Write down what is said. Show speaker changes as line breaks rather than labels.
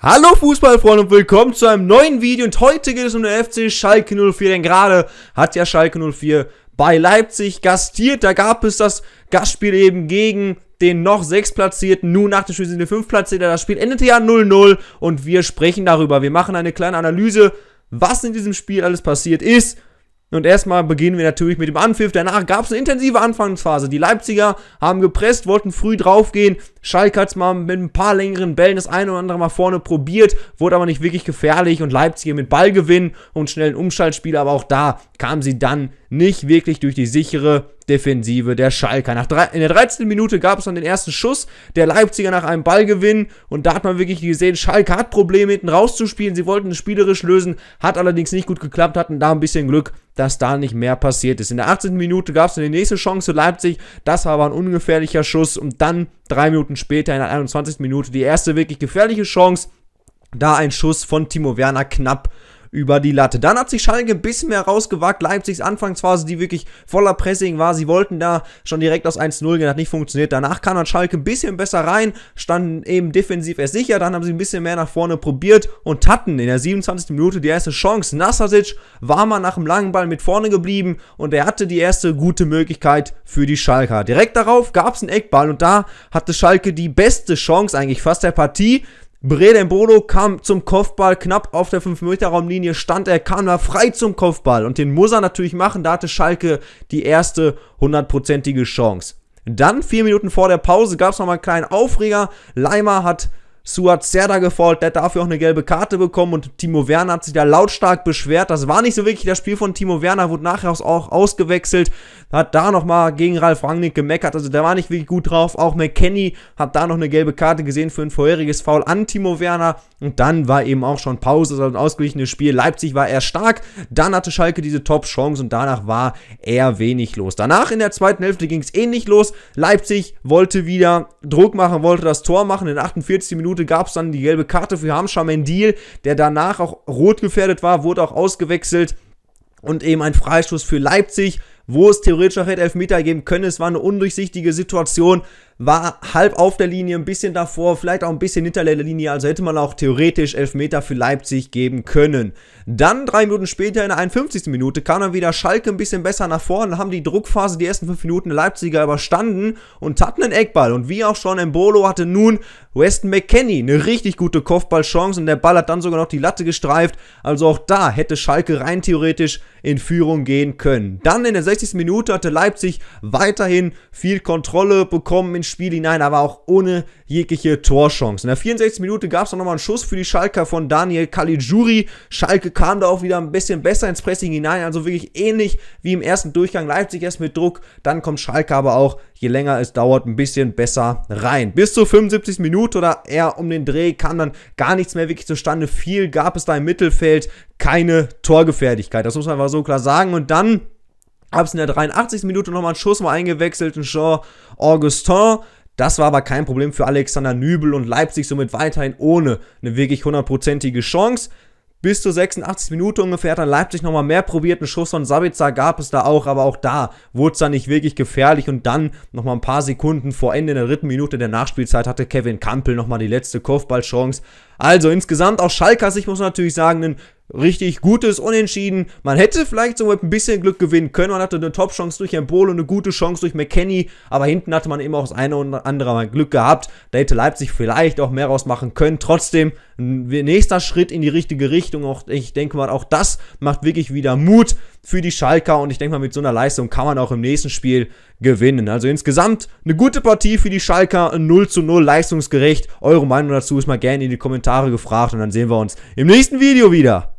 Hallo Fußballfreunde und willkommen zu einem neuen Video und heute geht es um den FC Schalke 04, denn gerade hat ja Schalke 04 bei Leipzig gastiert, da gab es das Gastspiel eben gegen den noch sechs platzierten, nun nach dem Spiel sind wir fünf platziert, das Spiel endete ja 0-0 und wir sprechen darüber, wir machen eine kleine Analyse, was in diesem Spiel alles passiert ist und erstmal beginnen wir natürlich mit dem Anpfiff. Danach gab es eine intensive Anfangsphase. Die Leipziger haben gepresst, wollten früh draufgehen. Schalke hat es mal mit ein paar längeren Bällen das eine oder andere Mal vorne probiert, wurde aber nicht wirklich gefährlich. Und Leipziger mit Ballgewinn und schnellen Umschaltspiel, aber auch da kamen sie dann nicht wirklich durch die sichere Defensive der Schalker. Nach drei, in der 13. Minute gab es dann den ersten Schuss der Leipziger nach einem Ballgewinn und da hat man wirklich gesehen, Schalke hat Probleme hinten rauszuspielen. Sie wollten es spielerisch lösen, hat allerdings nicht gut geklappt, hatten da ein bisschen Glück dass da nicht mehr passiert ist. In der 18. Minute gab es eine nächste Chance für Leipzig. Das war aber ein ungefährlicher Schuss. Und dann drei Minuten später, in der 21. Minute, die erste wirklich gefährliche Chance. Da ein Schuss von Timo Werner knapp über die Latte. Dann hat sich Schalke ein bisschen mehr rausgewagt. Leipzigs Anfangsphase, die wirklich voller Pressing war. Sie wollten da schon direkt aus 1-0 gehen, hat nicht funktioniert. Danach kam dann Schalke ein bisschen besser rein, standen eben defensiv erst sicher. Dann haben sie ein bisschen mehr nach vorne probiert und hatten in der 27. Minute die erste Chance. Nassasic war mal nach dem langen Ball mit vorne geblieben und er hatte die erste gute Möglichkeit für die Schalker. Direkt darauf gab es einen Eckball und da hatte Schalke die beste Chance eigentlich fast der Partie. Brede Mbolo kam zum Kopfball knapp auf der 5-Meter-Raumlinie, stand er, kam da frei zum Kopfball und den muss er natürlich machen, da hatte Schalke die erste hundertprozentige Chance. Dann, vier Minuten vor der Pause, gab es nochmal einen kleinen Aufreger. Leimer hat Suat Serda gefault, der hat dafür auch eine gelbe Karte bekommen und Timo Werner hat sich da lautstark beschwert. Das war nicht so wirklich das Spiel von Timo Werner, wurde nachher auch ausgewechselt, hat da nochmal gegen Ralf Rangnick gemeckert, also der war nicht wirklich gut drauf. Auch McKenny hat da noch eine gelbe Karte gesehen für ein vorheriges Foul an Timo Werner und dann war eben auch schon Pause, also ein ausgeglichenes Spiel. Leipzig war eher stark, dann hatte Schalke diese Top-Chance und danach war eher wenig los. Danach in der zweiten Hälfte ging es eh ähnlich los. Leipzig wollte wieder Druck machen, wollte das Tor machen in 48 Minuten Minute gab es dann die gelbe Karte für Hamscher Mendil, der danach auch rot gefährdet war, wurde auch ausgewechselt und eben ein Freistoß für Leipzig, wo es theoretisch auch hätte Elfmeter geben können. Es war eine undurchsichtige Situation war halb auf der Linie, ein bisschen davor, vielleicht auch ein bisschen hinter der Linie, also hätte man auch theoretisch Elfmeter für Leipzig geben können. Dann drei Minuten später in der 51. Minute kam dann wieder Schalke ein bisschen besser nach vorne, haben die Druckphase die ersten fünf Minuten Leipziger überstanden und hatten einen Eckball und wie auch schon Embolo hatte nun Weston McKenney eine richtig gute Kopfballchance und der Ball hat dann sogar noch die Latte gestreift, also auch da hätte Schalke rein theoretisch in Führung gehen können. Dann in der 60. Minute hatte Leipzig weiterhin viel Kontrolle bekommen in Spiel hinein, aber auch ohne jegliche Torchance. In der 64. Minute gab es noch mal einen Schuss für die Schalker von Daniel Caligiuri. Schalke kam da auch wieder ein bisschen besser ins Pressing hinein, also wirklich ähnlich wie im ersten Durchgang. Leipzig erst mit Druck, dann kommt Schalke aber auch, je länger es dauert, ein bisschen besser rein. Bis zur 75. Minute oder eher um den Dreh kam dann gar nichts mehr wirklich zustande. Viel gab es da im Mittelfeld, keine Torgefährlichkeit. Das muss man einfach so klar sagen. Und dann Hab's in der 83. Minute nochmal einen Schuss mal eingewechselt, ein Jean Augustin. Das war aber kein Problem für Alexander Nübel und Leipzig somit weiterhin ohne eine wirklich hundertprozentige Chance. Bis zur 86. Minute ungefähr hat dann Leipzig nochmal mehr probiert. Einen Schuss von Sabitzer gab es da auch, aber auch da wurde es dann nicht wirklich gefährlich. Und dann nochmal ein paar Sekunden vor Ende in der dritten Minute der Nachspielzeit hatte Kevin Kampel nochmal die letzte Kopfballchance. Also insgesamt aus Schalker Sicht muss man natürlich sagen, ein richtig gutes Unentschieden. Man hätte vielleicht so mit ein bisschen Glück gewinnen können. Man hatte eine Top-Chance durch und eine gute Chance durch McKenny, aber hinten hatte man eben auch das eine oder andere Mal Glück gehabt. Da hätte Leipzig vielleicht auch mehr rausmachen können. Trotzdem ein nächster Schritt in die richtige Richtung. Auch, ich denke mal, auch das macht wirklich wieder Mut für die Schalker und ich denke mal, mit so einer Leistung kann man auch im nächsten Spiel gewinnen. Also insgesamt eine gute Partie für die Schalker, 0 zu 0, leistungsgerecht. Eure Meinung dazu ist mal gerne in die Kommentare gefragt und dann sehen wir uns im nächsten Video wieder.